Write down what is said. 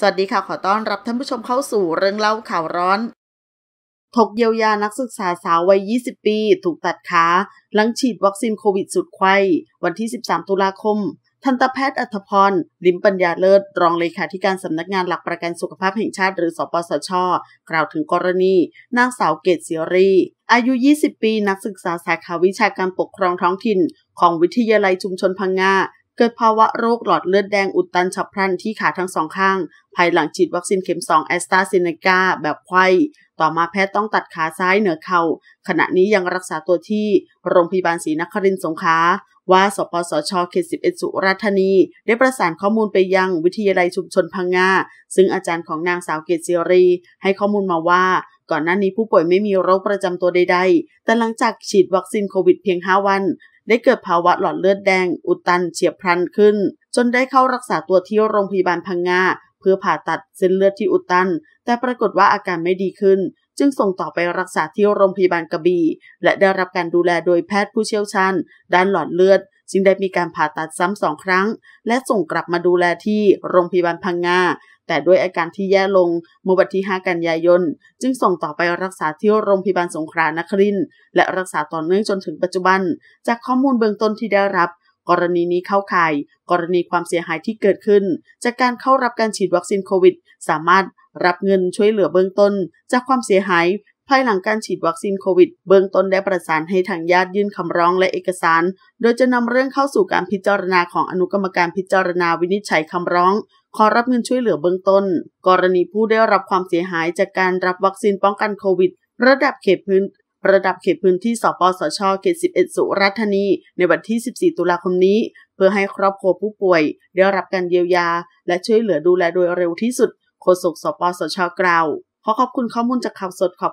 สวัสดีค่ะขอต้อนรับท่านผู้ชมเข้าสู่เรื่องเล่าข่าวร้อน ถกเยียวยานักศึกษาสาววัย 20 ปี ถูกตัดขาหลังฉีดวัคซีนโควิดสุดไข้วันที่ 13 ตุลาคม ทันตแพทย์อัธพรลิมปัญญาเลิศ รองเลขาธิการสำนักงานหลักประกันสุขภาพแห่งชาติ หรือสปสชกล่าวถึงกรณี นางสาวเกตเสียรีอายุ 20 ปีนักศึกษาสาขาวิชาการปกครองท้องถิ่น ของวิทยาลัยชุมชนพังงาเกิดภาวะโรคหลอดเลือดแดงอุดตันฉับพลันที่ขาทั้งสองข้าง ภายหลังฉีดวัคซีนเข็ม2แอสตราเซเนกาแบบไข้ต่อมาแพทย์ต้องตัดขาซ้ายเหนือเขา่าขณะนี้ยังรักษาตัวที่โรงพยาบาลศรีนครินทร์สงขลาว่าสปสชเขต11สุราสุรธานี ได้ประสานข้อมูลไปยังวิทยาลัยชุมชนพังงาซึ่งอาจารย์ของนางสาวเกตศิรี ให้ข้อมูลมาว่า ก่อนหน้านี้ผู้ป่วยไม่มีโรคประจำตัวใดๆแต่หลังจากฉีดวัคซีนโควิด เพียง5วันได้เกิดภาวะหลอดเลือดแดงอุดตันเฉียบพลันขึ้น จนได้เข้ารักษาตัวที่โรงพยาบาลพังงาเพื่อผ่าตัดเส้นเลือดที่อุดตัน แต่ปรากฏว่าอาการไม่ดีขึ้น จึงส่งต่อไปรักษาที่โรงพยาบาลกระบี่และได้รับการดูแลโดยแพทย์ผู้เชี่ยวชาญด้านหลอดเลือดจึงได้มีการผ่าตัดซ้ำสองครั้ง และส่งกลับมาดูแลที่โรงพยาบาลพังงาแต่ด้วยอาการที่แย่ลงเมื่อวันที่5กันยายน จึงส่งต่อไปรักษาที่โรงพยาบาลสงขลานครินและรักษา ต่อเนื่องจนถึงปัจจุบัน จากข้อมูลเบื้องต้นที่ได้รับ กรณีนี้เข้าข่ายกรณีความเสียหายที่เกิดขึ้น จากการเข้ารับการฉีดวัคซีนโควิด สามารถรับเงินช่วยเหลือเบื้องต้น จากความเสียหาย ภายหลังการฉีดวัคซีนโควิด เบื้องต้นได้ประสานให้ทางญาติยื่นคำร้องและเอกสาร โดยจะนำเรื่องเข้าสู่การพิจารณาของอนุกรรมการพิจารณาวินิจฉัยคำร้องขอรับเงินช่วยเหลือเบื้องต้นกรณีผู้ได้รับความเสียหายจากการรับวัคซีนป้องกันโควิด ระดับเขตพื้น ระดับเขตพื้นที่สปสชเขต11 สุรัษรธานีในวันที่ 14 ตุลาคมนี้เพื่อให้ครอบครัวผู้ป่วยได้รับการเยียวยา และช่วยเหลือดูแลโดยเร็วที่สุดโฆษกสปสชกล่าว ขอขอบคุณข้อมูลจากข่าวสดขอบ